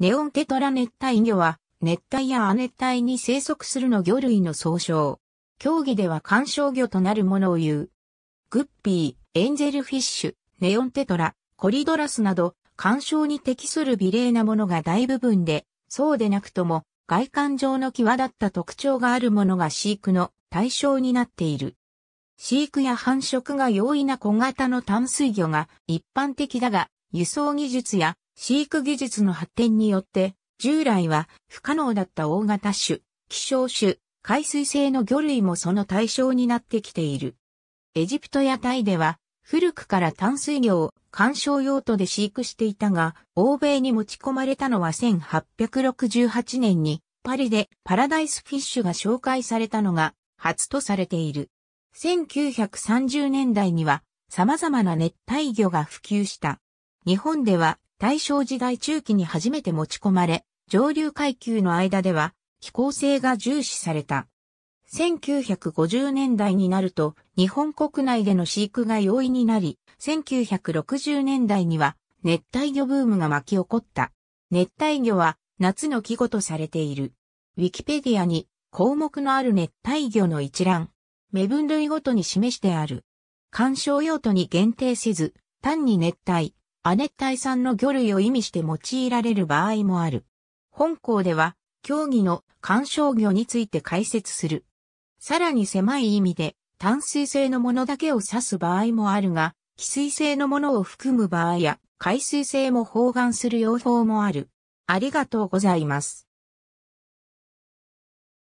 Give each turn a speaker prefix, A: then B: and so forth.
A: ネオンテ
B: トラ熱帯魚は、熱帯や亜熱帯に生息するの魚類の総称。競技では干渉魚となるものを言う。グッピー、エンゼルフィッシュ、ネオンテトラ、コリドラスなど、干渉に適する美麗なものが大部分で、そうでなくとも、外観上の際立った特徴があるものが飼育の対象になっている。飼育や繁殖が容易な小型の淡水魚が一般的だが、輸送技術や飼育技術の発展によって、従来は不可能だった大型種、希少種、海水性の魚類もその対象になってきている。エジプトやタイでは、古くから淡水魚を観賞用途で飼育していたが、欧米に持ち込まれたのは1868年に、パリでパラダイスフィッシュが紹介されたのが初とされている。1930年代には様々な熱帯魚が普及した。日本では大正時代中期に初めて持ち込まれ、上流階級の間では、機構性が重視された。1950年代になると、日本国内での飼育が容易になり、1960年代には、熱帯魚ブームが巻き起こった。熱帯魚は、夏の季語とされている。ウィキペディアに、項目のある熱帯魚の一覧、目分類ごとに示してある。鑑賞用途に限定せず、単に熱帯、亜熱帯産の魚類を意味して用いられる場合もある。本校では、競技の観賞魚について解説する。さらに狭い意味で、淡水性のものだけを指す場合もあるが、寄水性のものを含む場合や、海水性も包含する用法もある。ありがと
A: うございます。